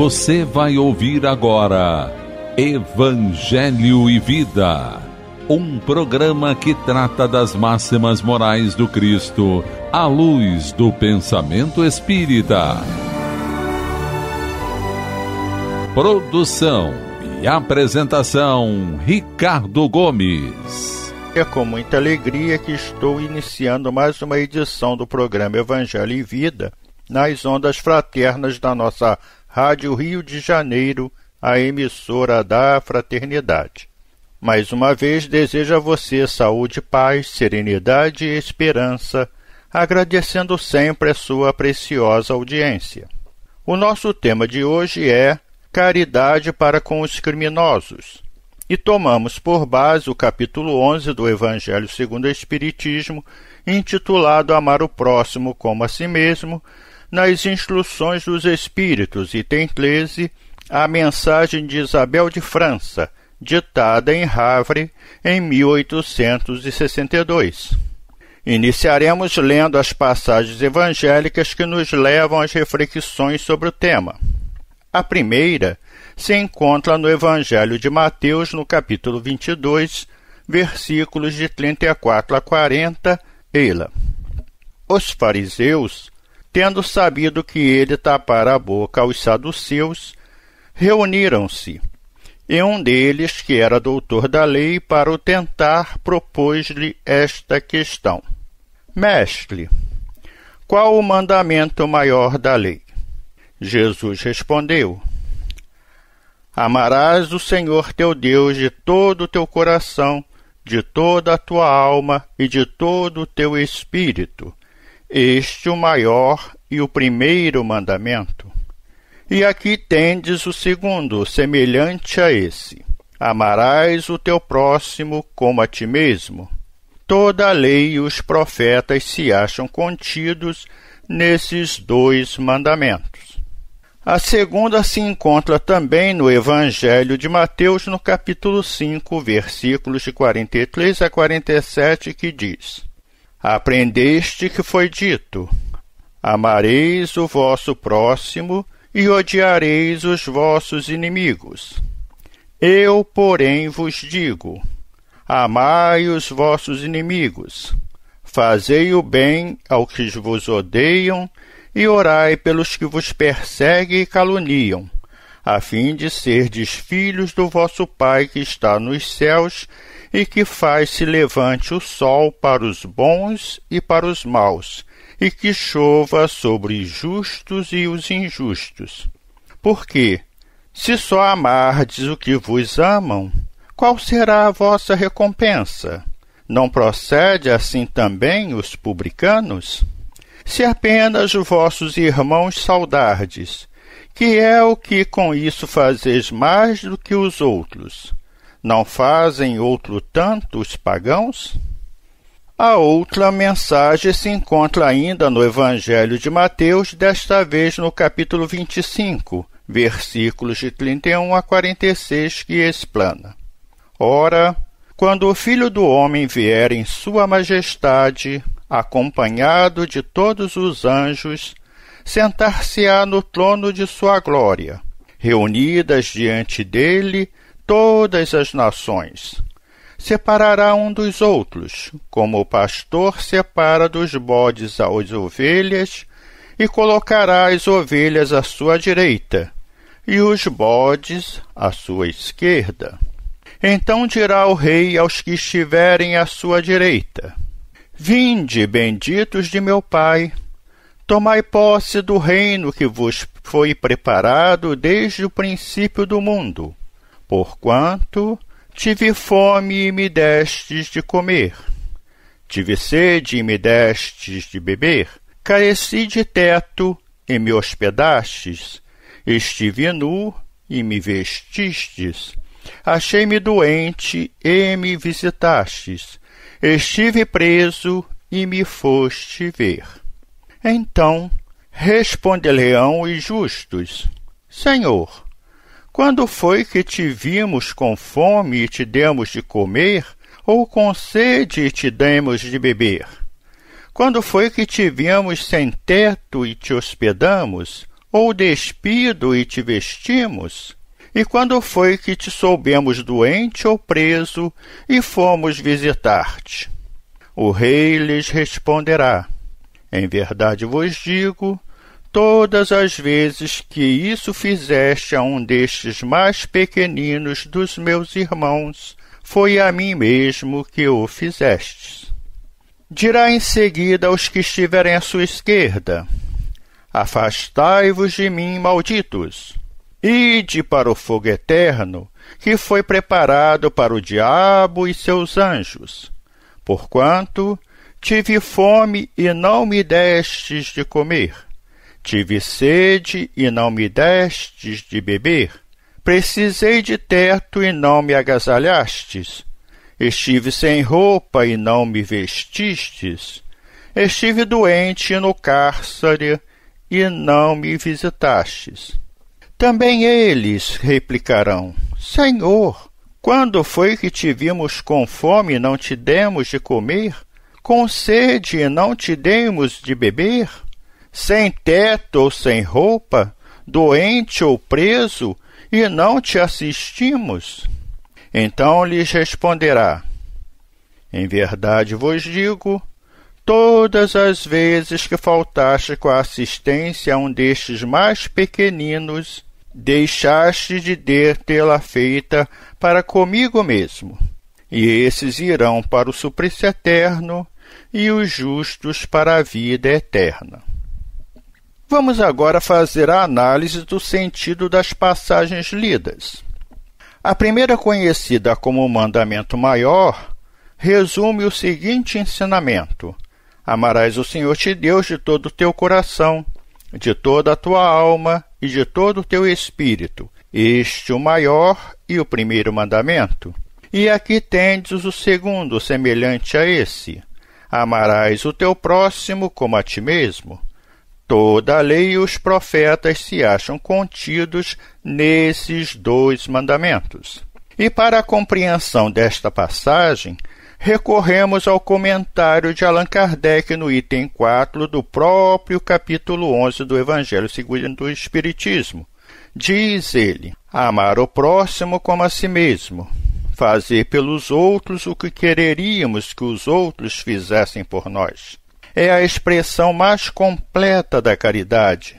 Você vai ouvir agora Evangelho e Vida, um programa que trata das máximas morais do Cristo à luz do pensamento espírita. Produção e apresentação Ricardo Gomes. É com muita alegria que estou iniciando mais uma edição do programa Evangelho e Vida nas ondas fraternas da nossa Rádio Rio de Janeiro, a emissora da Fraternidade. Mais uma vez desejo a você saúde, paz, serenidade e esperança, agradecendo sempre a sua preciosa audiência. O nosso tema de hoje é Caridade para com os criminosos. E tomamos por base o capítulo 11 do Evangelho segundo o Espiritismo, intitulado Amar o Próximo como a Si Mesmo, nas instruções dos Espíritos e tem a mensagem de Isabel de França, ditada em Havre em 1862. Iniciaremos lendo as passagens evangélicas que nos levam às reflexões sobre o tema. A primeira se encontra no Evangelho de Mateus, no capítulo 22, versículos de 34 a 40, ela. Os fariseus tendo sabido que ele tapara a boca aos saduceus, reuniram-se. E um deles, que era doutor da lei, para o tentar, propôs-lhe esta questão: Mestre, qual o mandamento maior da lei? Jesus respondeu: Amarás o Senhor teu Deus de todo o teu coração, de toda a tua alma e de todo o teu espírito, este o maior e o primeiro mandamento. E aqui tendes o segundo, semelhante a esse: Amarás o teu próximo como a ti mesmo. Toda a lei e os profetas se acham contidos nesses dois mandamentos. A segunda se encontra também no Evangelho de Mateus, no capítulo 5, versículos de 43 a 47, que diz: Aprendeste que foi dito: Amareis o vosso próximo e odiareis os vossos inimigos. Eu, porém, vos digo: Amai os vossos inimigos, fazei o bem ao que vos odeiam e orai pelos que vos perseguem e caluniam, a fim de serdes filhos do vosso Pai que está nos céus, e que faz se levante o sol para os bons e para os maus, e que chova sobre justos e os injustos. Porque, se só amardes o que vos amam, qual será a vossa recompensa? Não procede assim também os publicanos? Se apenas vossos irmãos saudardes, que é o que com isso fazeis mais do que os outros? não fazem outro tanto os pagãos? A outra mensagem se encontra ainda no Evangelho de Mateus, desta vez no capítulo 25, versículos de 31 a 46, que explana: Ora, quando o Filho do Homem vier em Sua Majestade, acompanhado de todos os anjos, sentar-se-á no trono de Sua glória. Reunidas diante dele todas as nações. Separará um dos outros, como o pastor separa dos bodes as ovelhas, e colocará as ovelhas à sua direita, e os bodes à sua esquerda. Então dirá o rei aos que estiverem à sua direita: Vinde, benditos de meu Pai, tomai posse do reino que vos foi preparado desde o princípio do mundo Porquanto tive fome e me destes de comer, tive sede e me destes de beber, careci de teto e me hospedastes, estive nu e me vestistes, achei-me doente e me visitastes, estive preso e me foste ver. Então responde Leão e Justos: Senhor, quando foi que te vimos com fome e te demos de comer, ou com sede e te demos de beber? Quando foi que te vimos sem teto e te hospedamos, ou despido e te vestimos? E quando foi que te soubemos doente ou preso e fomos visitar-te? O rei lhes responderá: Em verdade vos digo todas as vezes que isso fizeste a um destes mais pequeninos dos meus irmãos, foi a mim mesmo que o fizestes. Dirá em seguida aos que estiverem à sua esquerda: Afastai-vos de mim, malditos. Ide para o fogo eterno, que foi preparado para o diabo e seus anjos. Porquanto tive fome e não me destes de comer Tive sede e não me destes de beber. Precisei de teto e não me agasalhastes. Estive sem roupa e não me vestistes. Estive doente no cárcere e não me visitastes. Também eles replicarão: Senhor, quando foi que te vimos com fome e não te demos de comer? Com sede e não te demos de beber? sem teto ou sem roupa, doente ou preso, e não te assistimos? Então lhes responderá: Em verdade vos digo, todas as vezes que faltaste com a assistência a um destes mais pequeninos, deixaste de tê-la feita para comigo mesmo. E esses irão para o suplício eterno, e os justos para a vida eterna. Vamos agora fazer a análise do sentido das passagens lidas. A primeira, conhecida como Mandamento Maior, resume o seguinte ensinamento: Amarás o Senhor te Deus de todo o teu coração, de toda a tua alma e de todo o teu espírito. Este o maior e o primeiro mandamento. E aqui tendes o segundo, semelhante a esse: Amarás o teu próximo como a ti mesmo. Toda a lei e os profetas se acham contidos nesses dois mandamentos. E para a compreensão desta passagem, recorremos ao comentário de Allan Kardec no item 4 do próprio capítulo 11 do Evangelho segundo o Espiritismo. Diz ele: amar o próximo como a si mesmo, fazer pelos outros o que quereríamos que os outros fizessem por nós é a expressão mais completa da caridade,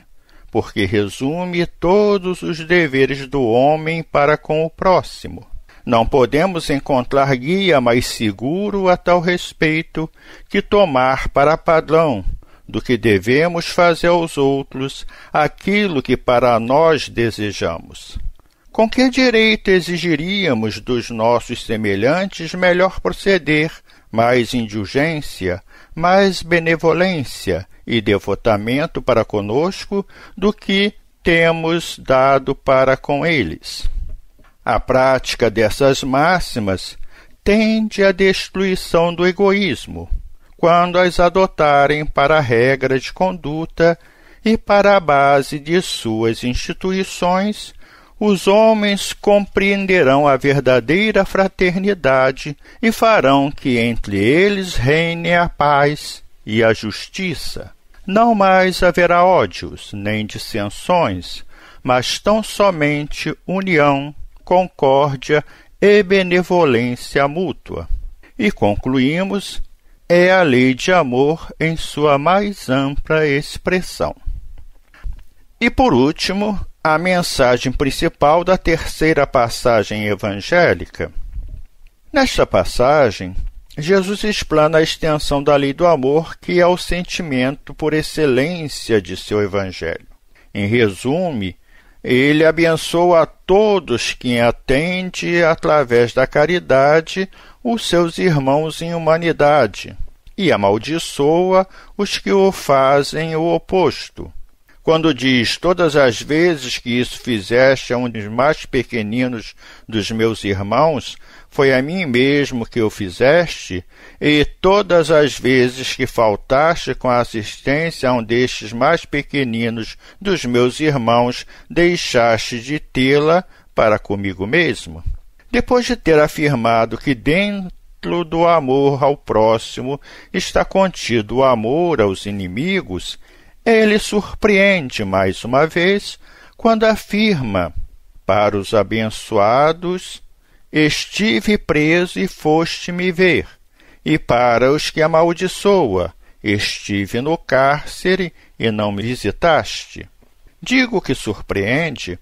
porque resume todos os deveres do homem para com o próximo. Não podemos encontrar guia mais seguro a tal respeito que tomar para padrão do que devemos fazer aos outros aquilo que para nós desejamos. Com que direito exigiríamos dos nossos semelhantes melhor proceder, mais indulgência, mais benevolência e devotamento para conosco do que temos dado para com eles. A prática dessas máximas tende à destruição do egoísmo, quando as adotarem para a regra de conduta e para a base de suas instituições os homens compreenderão a verdadeira fraternidade e farão que entre eles reine a paz e a justiça. Não mais haverá ódios, nem dissensões, mas tão somente união, concórdia e benevolência mútua. E concluímos é a lei de amor em sua mais ampla expressão. E por último, a mensagem principal da terceira passagem evangélica. Nesta passagem, Jesus explana a extensão da lei do amor, que é o sentimento por excelência de seu evangelho. Em resumo, ele abençoa a todos que atende através da caridade os seus irmãos em humanidade e amaldiçoa os que o fazem o oposto quando diz: Todas as vezes que isso fizeste a um dos mais pequeninos dos meus irmãos, foi a mim mesmo que o fizeste, e todas as vezes que faltaste com a assistência a um destes mais pequeninos dos meus irmãos, deixaste de tê-la para comigo mesmo. Depois de ter afirmado que dentro do amor ao próximo está contido o amor aos inimigos, ele surpreende mais uma vez quando afirma para os abençoados: Estive preso e foste-me ver, e para os que amaldiçoa: Estive no cárcere e não me visitaste. Digo que surpreende,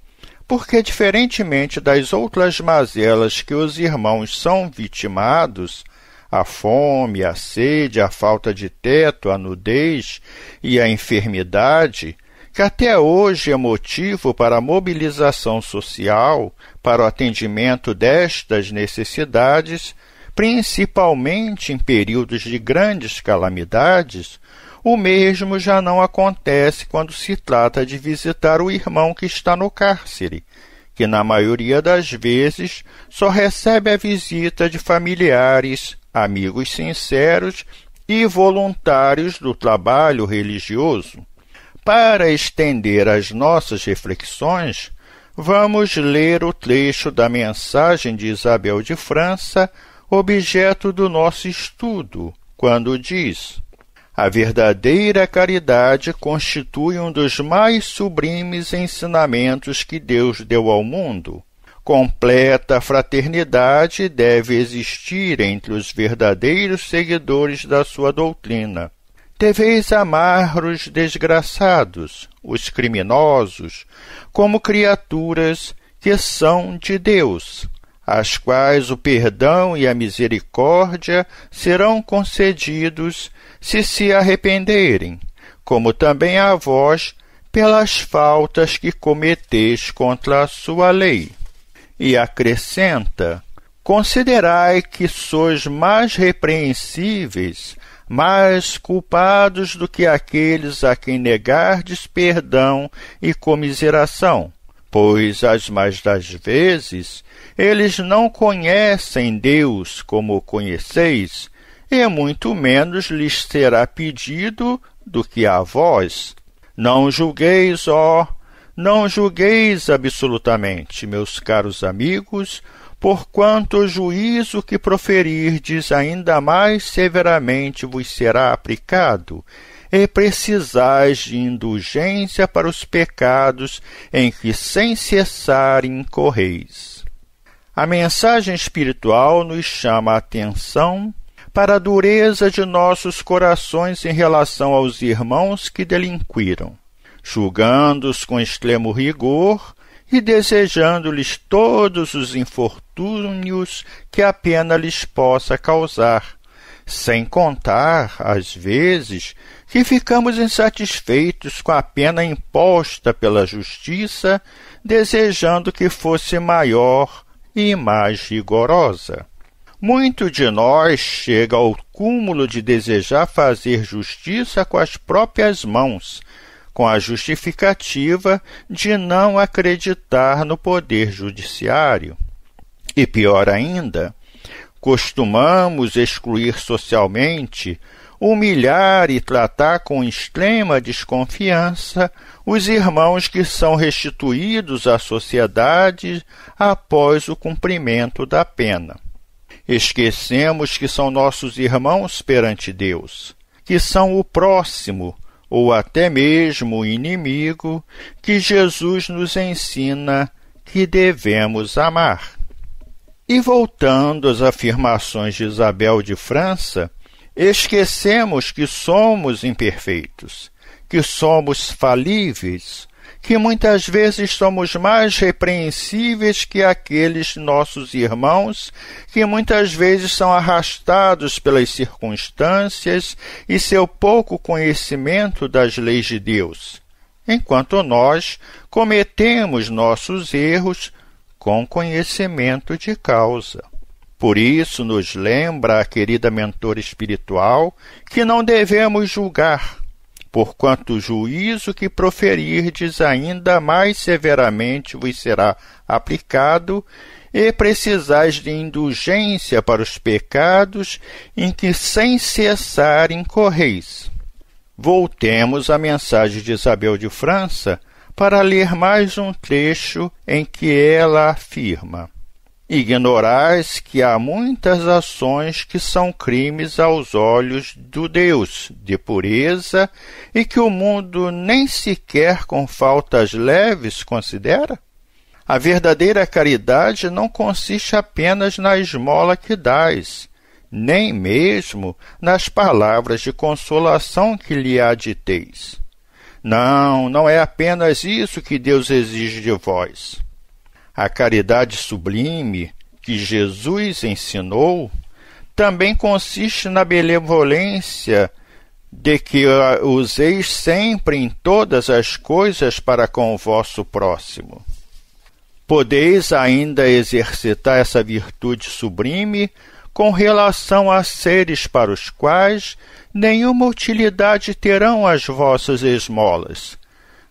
porque, diferentemente das outras mazelas que os irmãos são vitimados, a fome, a sede, a falta de teto, a nudez e a enfermidade, que até hoje é motivo para a mobilização social para o atendimento destas necessidades, principalmente em períodos de grandes calamidades, o mesmo já não acontece quando se trata de visitar o irmão que está no cárcere, que na maioria das vezes só recebe a visita de familiares, amigos sinceros e voluntários do trabalho religioso. Para estender as nossas reflexões, vamos ler o trecho da mensagem de Isabel de França, objeto do nosso estudo, quando diz: A verdadeira caridade constitui um dos mais sublimes ensinamentos que Deus deu ao mundo Completa fraternidade deve existir entre os verdadeiros seguidores da sua doutrina. Deveis amar os desgraçados, os criminosos, como criaturas que são de Deus, às quais o perdão e a misericórdia serão concedidos se se arrependerem, como também a vós pelas faltas que cometeis contra a sua lei e acrescenta: Considerai que sois mais repreensíveis, mais culpados do que aqueles a quem negardes perdão e comiseração, pois as mais das vezes eles não conhecem Deus como o conheceis, e muito menos lhes será pedido do que a vós. Não julgueis, ó não julgueis absolutamente, meus caros amigos, porquanto o juízo que proferirdes ainda mais severamente vos será aplicado, e precisais de indulgência para os pecados em que sem cessar incorreis. A mensagem espiritual nos chama a atenção para a dureza de nossos corações em relação aos irmãos que delinquiram julgando-os com extremo rigor e desejando-lhes todos os infortúnios que a pena lhes possa causar, sem contar, às vezes, que ficamos insatisfeitos com a pena imposta pela justiça, desejando que fosse maior e mais rigorosa. Muito de nós chega ao cúmulo de desejar fazer justiça com as próprias mãos, com a justificativa de não acreditar no poder judiciário. E pior ainda, costumamos excluir socialmente, humilhar e tratar com extrema desconfiança os irmãos que são restituídos à sociedade após o cumprimento da pena. Esquecemos que são nossos irmãos perante Deus, que são o próximo, ou até mesmo inimigo que Jesus nos ensina que devemos amar. E voltando às afirmações de Isabel de França, esquecemos que somos imperfeitos, que somos falíveis, que muitas vezes somos mais repreensíveis que aqueles nossos irmãos, que muitas vezes são arrastados pelas circunstâncias e seu pouco conhecimento das leis de Deus, enquanto nós cometemos nossos erros com conhecimento de causa. Por isso, nos lembra a querida mentora espiritual que não devemos julgar, porquanto o juízo que proferirdes ainda mais severamente vos será aplicado, e precisais de indulgência para os pecados em que sem cessar incorreis. Voltemos à mensagem de Isabel de França para ler mais um trecho em que ela afirma: Ignorais que há muitas ações que são crimes aos olhos do Deus de pureza e que o mundo nem sequer com faltas leves considera? A verdadeira caridade não consiste apenas na esmola que dais, nem mesmo nas palavras de consolação que lhe aditeis. Não, não é apenas isso que Deus exige de vós. A caridade sublime que Jesus ensinou também consiste na benevolência de que useis sempre em todas as coisas para com o vosso próximo. Podeis ainda exercitar essa virtude sublime com relação a seres para os quais nenhuma utilidade terão as vossas esmolas,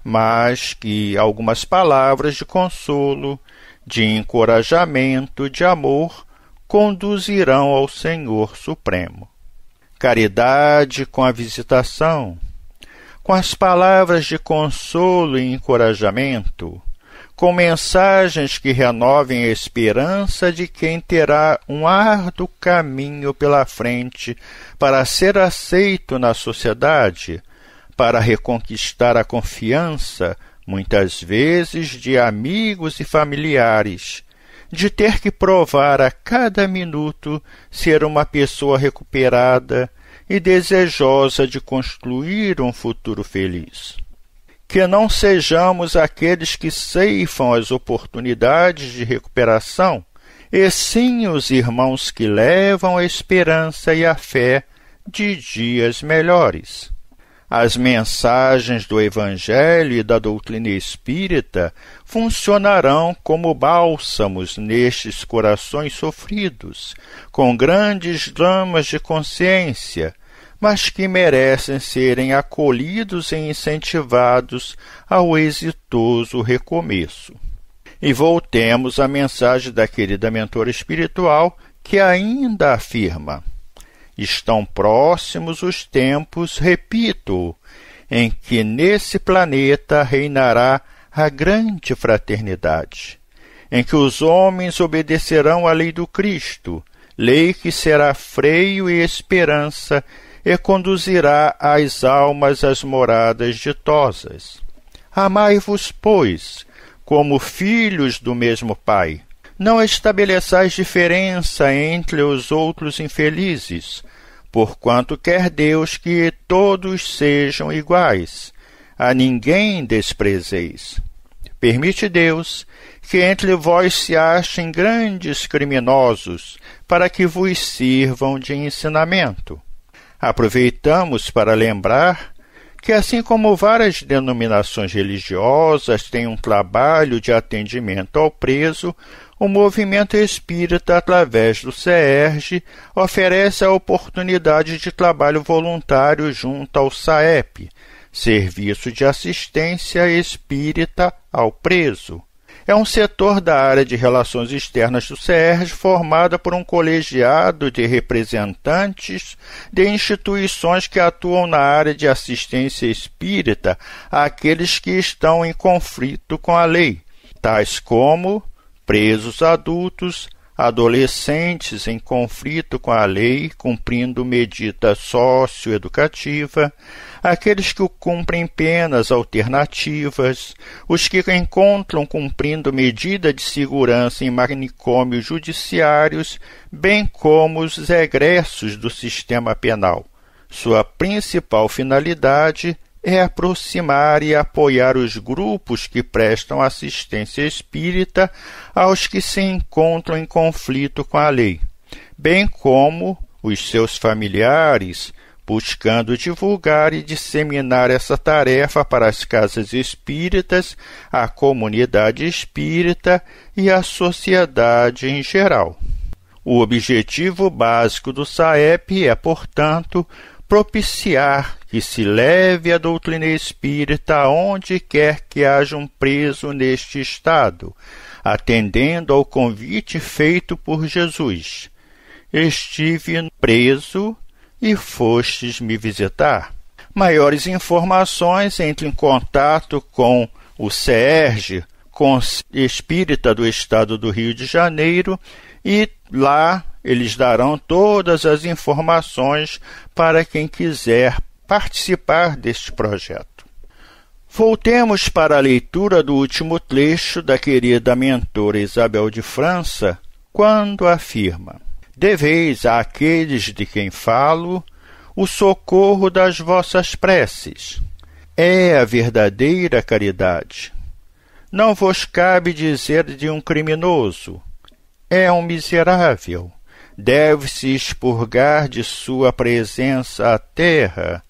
mas que algumas palavras de consolo, de encorajamento, de amor, conduzirão ao Senhor Supremo. Caridade com a visitação, com as palavras de consolo e encorajamento, com mensagens que renovem a esperança de quem terá um árduo caminho pela frente para ser aceito na sociedade, para reconquistar a confiança muitas vezes de amigos e familiares, de ter que provar a cada minuto ser uma pessoa recuperada e desejosa de construir um futuro feliz. Que não sejamos aqueles que ceifam as oportunidades de recuperação, e sim os irmãos que levam a esperança e a fé de dias melhores. As mensagens do Evangelho e da doutrina espírita funcionarão como bálsamos nestes corações sofridos, com grandes dramas de consciência, mas que merecem serem acolhidos e incentivados ao exitoso recomeço. E voltemos à mensagem da querida mentora espiritual, que ainda afirma: Estão próximos os tempos, repito, em que nesse planeta reinará a grande fraternidade, em que os homens obedecerão à lei do Cristo, lei que será freio e esperança e conduzirá as almas às moradas ditosas. Amai-vos, pois, como filhos do mesmo Pai, não estabeleçais diferença entre os outros infelizes, porquanto quer Deus que todos sejam iguais. A ninguém desprezeis. Permite Deus que entre vós se achem grandes criminosos, para que vos sirvam de ensinamento. Aproveitamos para lembrar que, assim como várias denominações religiosas têm um trabalho de atendimento ao preso, o movimento espírita, através do CERJ, oferece a oportunidade de trabalho voluntário junto ao SAEP, Serviço de Assistência Espírita ao Preso. É um setor da área de relações externas do CERJ formada por um colegiado de representantes de instituições que atuam na área de assistência espírita àqueles que estão em conflito com a lei, tais como presos adultos, adolescentes em conflito com a lei, cumprindo medida socioeducativa, aqueles que cumprem penas alternativas, os que encontram cumprindo medida de segurança em manicômios judiciários, bem como os egressos do sistema penal. Sua principal finalidade é aproximar e apoiar os grupos que prestam assistência espírita aos que se encontram em conflito com a lei, bem como os seus familiares, buscando divulgar e disseminar essa tarefa para as casas espíritas, a comunidade espírita e a sociedade em geral. O objetivo básico do SAEP é, portanto, propiciar que se leve a doutrina espírita onde quer que haja um preso neste estado, atendendo ao convite feito por Jesus. Estive preso e fostes me visitar. Maiores informações entre em contato com o SERGE, com espírita do estado do Rio de Janeiro, e lá eles darão todas as informações para quem quiser participar deste projeto. Voltemos para a leitura do último trecho da querida mentora Isabel de França, quando afirma: Deveis àqueles de quem falo o socorro das vossas preces. É a verdadeira caridade. Não vos cabe dizer de um criminoso: é um miserável. Deve-se expurgar de sua presença a terra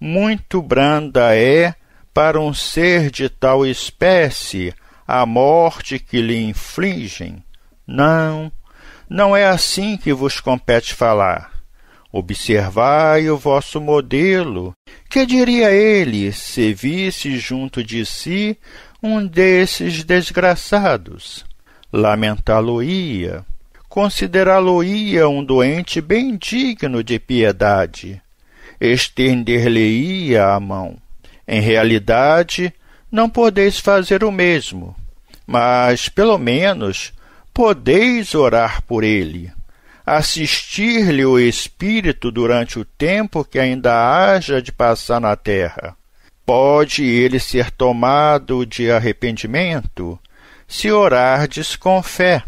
muito branda é para um ser de tal espécie a morte que lhe infligem? Não, não é assim que vos compete falar. Observai o vosso modelo. Que diria ele se visse junto de si um desses desgraçados? Lamentá-lo-ia, considerá-lo-ia um doente bem digno de piedade estender-lhe-ia a mão. Em realidade, não podeis fazer o mesmo, mas, pelo menos, podeis orar por ele, assistir-lhe o espírito durante o tempo que ainda haja de passar na terra. Pode ele ser tomado de arrependimento, se orardes com fé.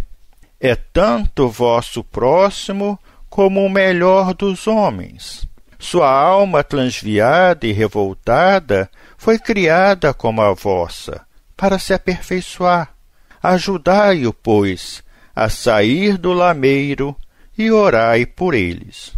É tanto vosso próximo como o melhor dos homens. Sua alma transviada e revoltada foi criada como a vossa, para se aperfeiçoar. Ajudai-o, pois, a sair do lameiro e orai por eles.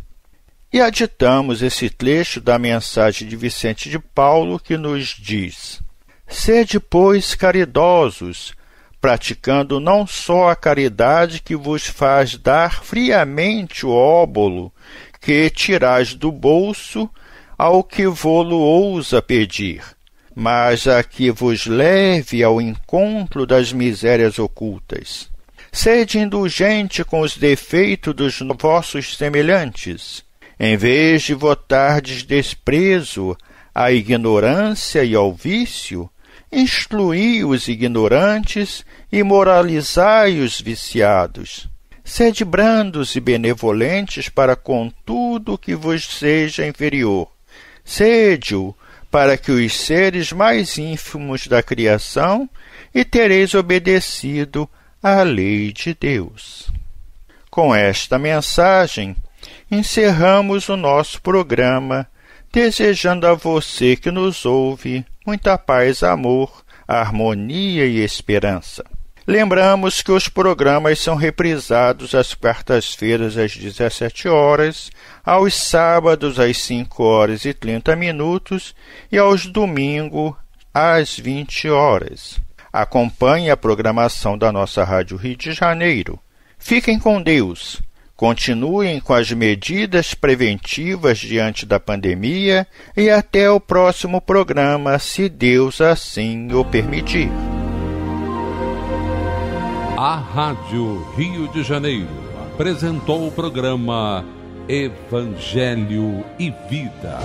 E aditamos esse trecho da mensagem de Vicente de Paulo que nos diz: Sede, pois, caridosos, praticando não só a caridade que vos faz dar friamente o óbolo que tirais do bolso ao que vô-lo ousa pedir, mas a que vos leve ao encontro das misérias ocultas. Sede indulgente com os defeitos dos vossos semelhantes, em vez de votardes desprezo à ignorância e ao vício, instruí os ignorantes e moralizai os viciados Sede brandos e benevolentes para com tudo que vos seja inferior. Sede-o para que os seres mais ínfimos da criação e tereis obedecido à lei de Deus. Com esta mensagem, encerramos o nosso programa, desejando a você que nos ouve muita paz, amor, harmonia e esperança. Lembramos que os programas são reprisados às quartas-feiras às 17 horas, aos sábados às 5 horas e 30 minutos e aos domingos às 20 horas. Acompanhe a programação da nossa Rádio Rio de Janeiro. Fiquem com Deus. Continuem com as medidas preventivas diante da pandemia e até o próximo programa, se Deus assim o permitir. A Rádio Rio de Janeiro apresentou o programa Evangelho e Vida.